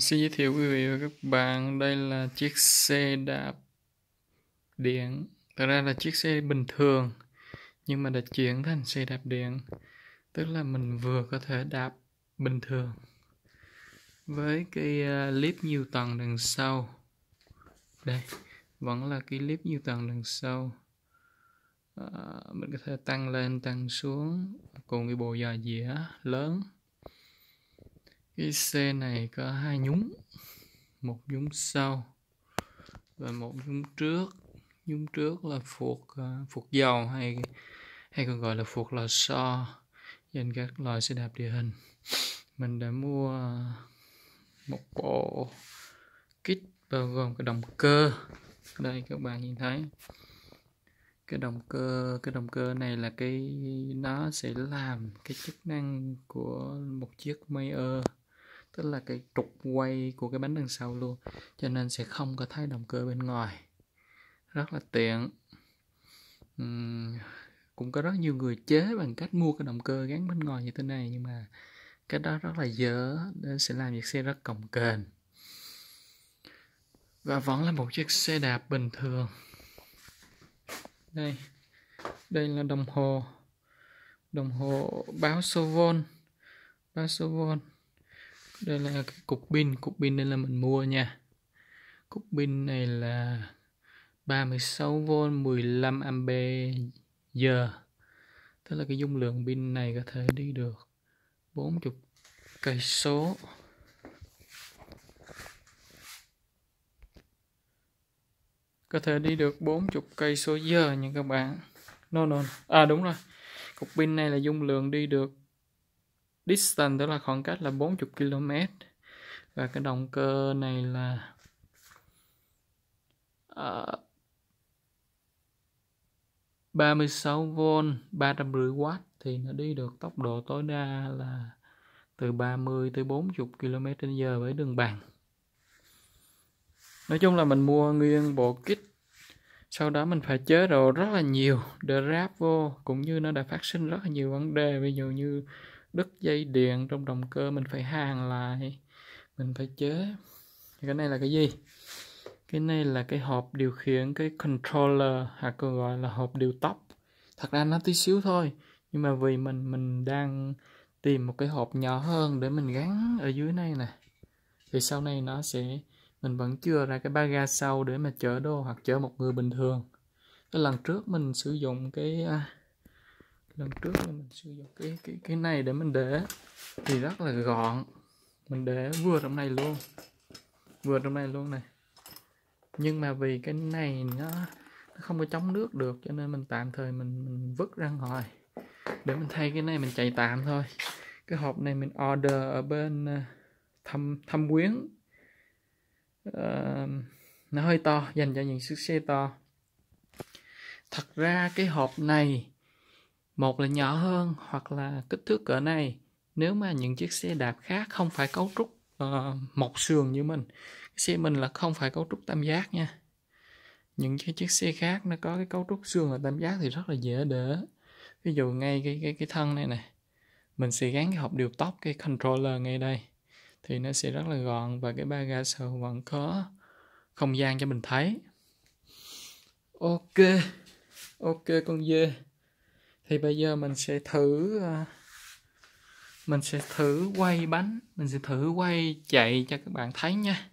xin giới thiệu quý vị và các bạn đây là chiếc xe đạp điện thật ra là chiếc xe bình thường nhưng mà đã chuyển thành xe đạp điện tức là mình vừa có thể đạp bình thường với cái à, clip nhiều tầng đằng sau đây vẫn là cái clip nhiều tầng đằng sau à, mình có thể tăng lên tăng xuống cùng cái bộ giò dĩa lớn cái xe này có hai nhúng một nhúng sau và một nhúng trước nhúng trước là phuộc à, phuộc dầu hay hay còn gọi là phuộc lò xo dành các loại xe đạp địa hình mình đã mua một bộ kit bao gồm cái động cơ đây các bạn nhìn thấy cái động cơ cái động cơ này là cái nó sẽ làm cái chức năng của một chiếc Mayer tức là cái trục quay của cái bánh đằng sau luôn cho nên sẽ không có thấy động cơ bên ngoài rất là tiện uhm, cũng có rất nhiều người chế bằng cách mua cái động cơ gắn bên ngoài như thế này nhưng mà cái đó rất là dở nên sẽ làm chiếc xe rất cồng kềnh và vẫn là một chiếc xe đạp bình thường đây đây là đồng hồ đồng hồ báo số vôn báo số vôn đây là cái cục pin cục pin đây là mình mua nha cục pin này là 36V 15A giờ tức là cái dung lượng pin này có thể đi được 40 cây số có thể đi được 40 cây số giờ nha các bạn no no à đúng rồi cục pin này là dung lượng đi được distance tức là khoảng cách là 40 km và cái động cơ này là uh, 36V 300 w thì nó đi được tốc độ tối đa là từ 30 tới 40 km trên giờ với đường bằng Nói chung là mình mua nguyên bộ kit sau đó mình phải chế độ rất là nhiều drap vô cũng như nó đã phát sinh rất là nhiều vấn đề ví dụ như đứt dây điện trong động cơ mình phải hàn lại mình phải chế cái này là cái gì cái này là cái hộp điều khiển cái controller hoặc còn gọi là hộp điều tốc thật ra nó tí xíu thôi nhưng mà vì mình mình đang tìm một cái hộp nhỏ hơn để mình gắn ở dưới này nè thì sau này nó sẽ mình vẫn chưa ra cái ba ga sau để mà chở đồ hoặc chở một người bình thường cái lần trước mình sử dụng cái à, lần trước mình sử dụng cái cái cái này để mình để thì rất là gọn mình để vừa trong này luôn vừa trong này luôn này nhưng mà vì cái này nó, nó không có chống nước được cho nên mình tạm thời mình, mình vứt ra ngoài để mình thay cái này mình chạy tạm thôi cái hộp này mình order ở bên ờ, thâm thâm quyến uh, ờ, nó hơi to dành cho những chiếc xe to thật ra cái hộp này một là nhỏ hơn hoặc là kích thước cỡ này nếu mà những chiếc xe đạp khác không phải cấu trúc uh, một sườn như mình xe mình là không phải cấu trúc tam giác nha những cái chiếc xe khác nó có cái cấu trúc xương và tam giác thì rất là dễ để ví dụ ngay cái cái cái thân này nè mình sẽ gắn cái hộp điều tốc cái controller ngay đây thì nó sẽ rất là gọn và cái ba ga sờ vẫn có không gian cho mình thấy ok ok con dê thì bây giờ mình sẽ thử à, mình sẽ thử quay bánh mình sẽ thử quay chạy cho các bạn thấy nha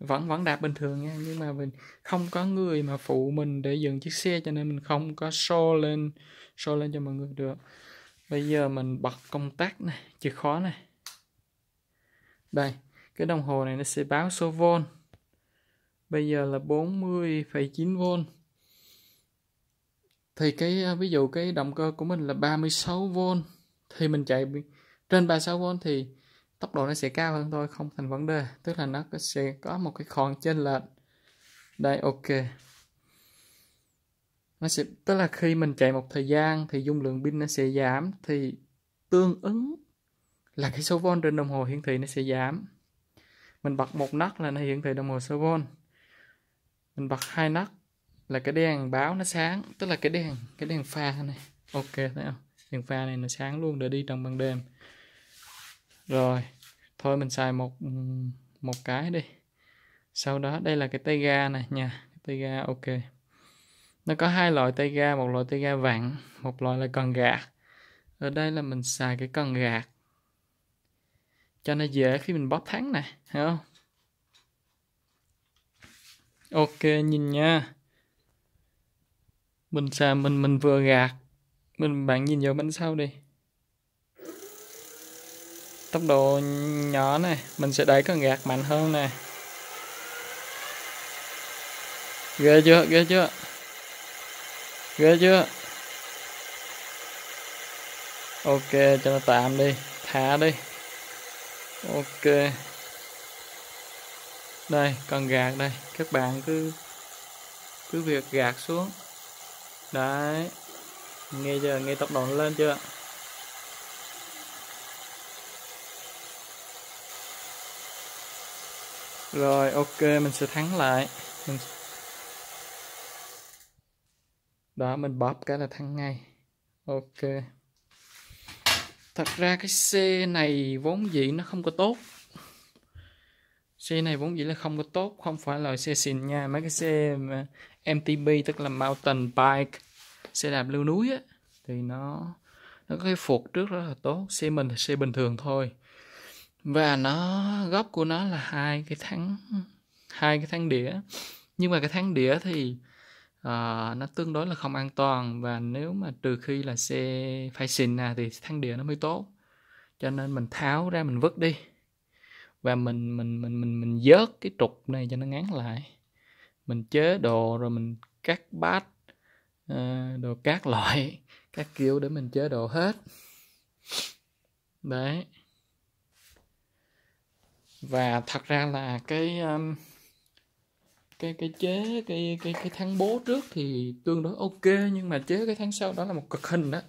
vẫn vẫn đạp bình thường nha nhưng mà mình không có người mà phụ mình để dựng chiếc xe cho nên mình không có show lên show lên cho mọi người được bây giờ mình bật công tắc này chìa khóa này đây cái đồng hồ này nó sẽ báo số volt bây giờ là 40,9 vôn thì cái à, ví dụ cái động cơ của mình là 36V thì mình chạy trên 36V thì tốc độ nó sẽ cao hơn thôi không thành vấn đề tức là nó sẽ có một cái khoảng trên lệch đây ok nó sẽ tức là khi mình chạy một thời gian thì dung lượng pin nó sẽ giảm thì tương ứng là cái số volt trên đồng hồ hiển thị nó sẽ giảm mình bật một nấc là nó hiển thị đồng hồ số volt mình bật hai nấc là cái đèn báo nó sáng tức là cái đèn cái đèn pha này ok thấy không đèn pha này nó sáng luôn để đi trong ban đêm rồi thôi mình xài một một cái đi sau đó đây là cái tay ga này nha tay ga ok nó có hai loại tay ga một loại tay ga vặn một loại là cần gạt ở đây là mình xài cái cần gạt cho nó dễ khi mình bóp thắng này hiểu không ok nhìn nha mình xà mình mình vừa gạt mình bạn nhìn vào bên sau đi tốc độ nhỏ này mình sẽ đẩy con gạt mạnh hơn nè ghê chưa ghê chưa ghê chưa ok cho nó tạm đi thả đi ok đây con gạt đây các bạn cứ cứ việc gạt xuống đấy nghe giờ nghe tốc độ lên chưa rồi ok mình sẽ thắng lại mình... đó mình bóp cái là thắng ngay ok thật ra cái xe này vốn dĩ nó không có tốt xe này vốn dĩ là không có tốt không phải loại xe xịn nha mấy cái xe MTB tức là mountain bike xe đạp leo núi á thì nó nó có cái phục trước rất là tốt xe mình là xe bình thường thôi và nó góc của nó là hai cái thắng hai cái thắng đĩa nhưng mà cái thắng đĩa thì uh, nó tương đối là không an toàn và nếu mà trừ khi là xe phải xịn à thì thắng đĩa nó mới tốt cho nên mình tháo ra mình vứt đi và mình mình mình mình mình vớt cái trục này cho nó ngắn lại mình chế đồ rồi mình cắt bát ờ, đồ các loại các kiểu để mình chế đồ hết đấy và thật ra là cái cái cái chế cái cái cái tháng bố trước thì tương đối ok nhưng mà chế cái tháng sau đó là một cực hình đó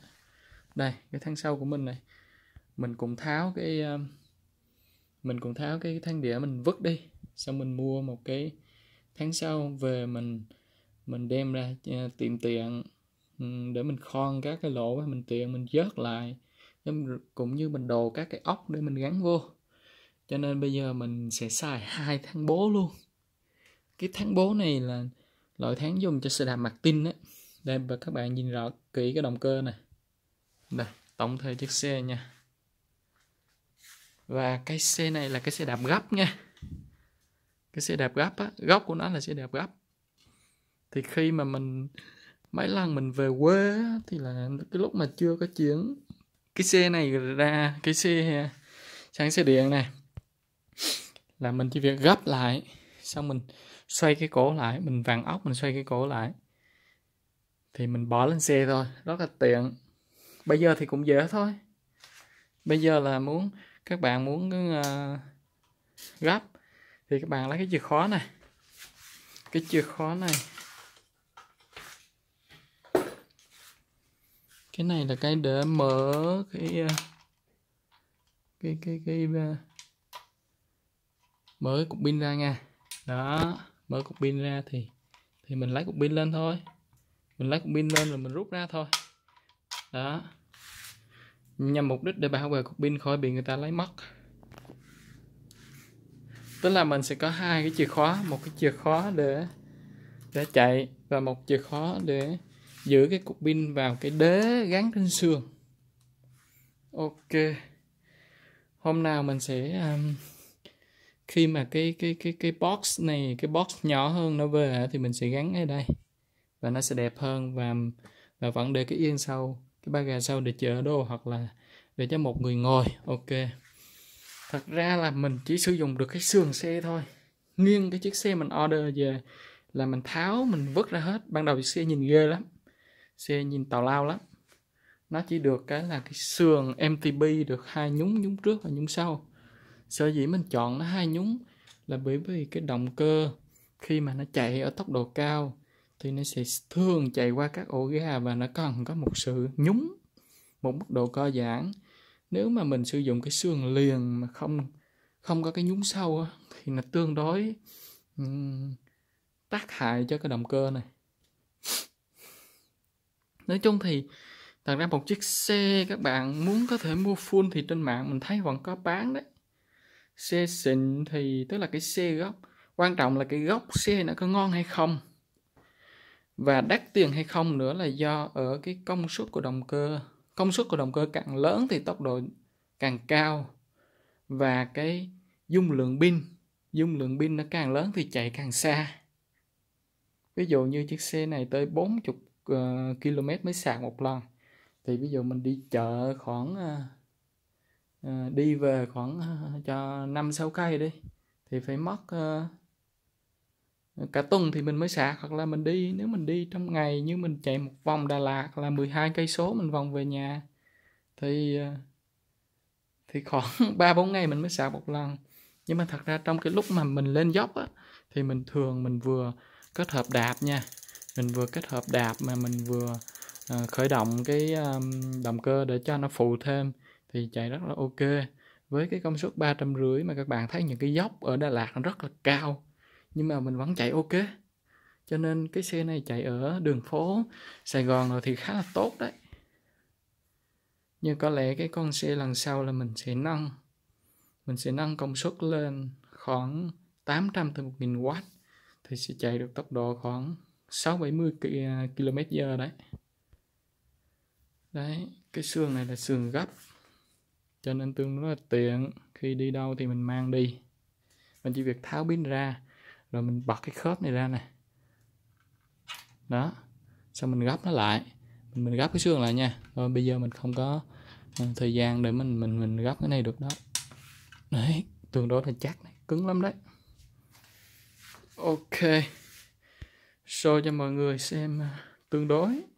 đây cái tháng sau của mình này mình cũng tháo cái mình cũng tháo cái thang đĩa mình vứt đi xong mình mua một cái tháng sau về mình mình đem ra uh, tiệm tiện ừ, để mình khoan các cái lỗ mình tiện mình dớt lại cũng như mình đồ các cái ốc để mình gắn vô cho nên bây giờ mình sẽ xài hai tháng bố luôn cái tháng bố này là loại tháng dùng cho xe đạp mặt tin á đây và các bạn nhìn rõ kỹ cái động cơ này đây tổng thể chiếc xe nha và cái xe này là cái xe đạp gấp nha cái xe đạp gấp á góc của nó là xe đạp gấp thì khi mà mình mấy lần mình về quê á, thì là cái lúc mà chưa có chuyến cái xe này ra cái xe sang xe điện này là mình chỉ việc gấp lại xong mình xoay cái cổ lại mình vặn ốc mình xoay cái cổ lại thì mình bỏ lên xe thôi rất là tiện bây giờ thì cũng dễ thôi bây giờ là muốn các bạn muốn uh, ờ, gấp thì các bạn lấy cái chìa khóa này cái chìa khóa này cái này là cái để mở cái uh, cái cái cái uh, mở cái cục pin ra nha đó mở cục pin ra thì thì mình lấy cục pin lên thôi mình lấy cục pin lên rồi mình rút ra thôi đó nhằm mục đích để bảo vệ cục pin khỏi bị người ta lấy mất tức là mình sẽ có hai cái chìa khóa một cái chìa khóa để để chạy và một chìa khóa để giữ cái cục pin vào cái đế gắn trên xương ok hôm nào mình sẽ um, khi mà cái cái cái cái box này cái box nhỏ hơn nó về thì mình sẽ gắn ở đây và nó sẽ đẹp hơn và và vẫn để cái yên sau cái ba gà sau để chở đồ hoặc là để cho một người ngồi ok thật ra là mình chỉ sử dụng được cái sườn xe thôi nghiêng cái chiếc xe mình order về là mình tháo mình vứt ra hết ban đầu thì xe nhìn ghê lắm xe nhìn tào lao lắm nó chỉ được cái là cái sườn MTB được hai nhúng nhúng trước và nhúng sau sở dĩ mình chọn nó hai nhúng là bởi vì cái động cơ khi mà nó chạy ở tốc độ cao thì nó sẽ thường chạy qua các ổ ga và nó cần có một sự nhúng một mức độ co giãn nếu mà mình sử dụng cái xương liền mà không không có cái nhúng sâu thì nó tương đối um, tác hại cho cái động cơ này nói chung thì thật ra một chiếc xe các bạn muốn có thể mua full thì trên mạng mình thấy vẫn có bán đấy xe xịn thì tức là cái xe gốc quan trọng là cái gốc xe nó có ngon hay không và đắt tiền hay không nữa là do ở cái công suất của động cơ công suất của động cơ càng lớn thì tốc độ càng cao và cái dung lượng pin dung lượng pin nó càng lớn thì chạy càng xa ví dụ như chiếc xe này tới 40 uh, ờ, km mới sạc một lần thì ví dụ mình đi chợ khoảng ờ, ờ, đi về khoảng cho 5 6 cây đi thì phải mất cả tuần thì mình mới sạc hoặc là mình đi nếu mình đi trong ngày như mình chạy một vòng Đà Lạt là 12 cây số mình vòng về nhà thì ờ, thì khoảng 3 4 ngày mình mới sạc một lần. Nhưng mà thật ra trong cái lúc mà mình lên dốc á thì mình thường mình vừa kết hợp đạp nha. Mình vừa kết hợp đạp mà mình vừa uh, khởi động cái um, động cơ để cho nó phụ thêm thì chạy rất là ok. Với cái công suất 350 mà các bạn thấy những cái dốc ở Đà Lạt nó rất là cao nhưng mà mình vẫn chạy ok cho nên cái xe này chạy ở đường phố Sài Gòn rồi thì khá là tốt đấy nhưng có lẽ cái con xe lần sau là mình sẽ nâng mình sẽ nâng công suất lên khoảng 800 tới 1000 watt thì sẽ chạy được tốc độ khoảng 6 70 km giờ đấy. Đấy, cái xương này là xương gấp cho nên tương đối là tiện khi đi đâu thì mình mang đi. Mình chỉ việc tháo pin ra rồi mình bật cái khớp này ra nè đó xong mình gấp nó lại mình, mình gấp cái xương lại nha rồi bây giờ mình không có ờ, thời gian để mình mình mình gấp cái này được đó đấy tương đối là chắc này cứng lắm đấy ok show cho mọi người xem ờ, tương đối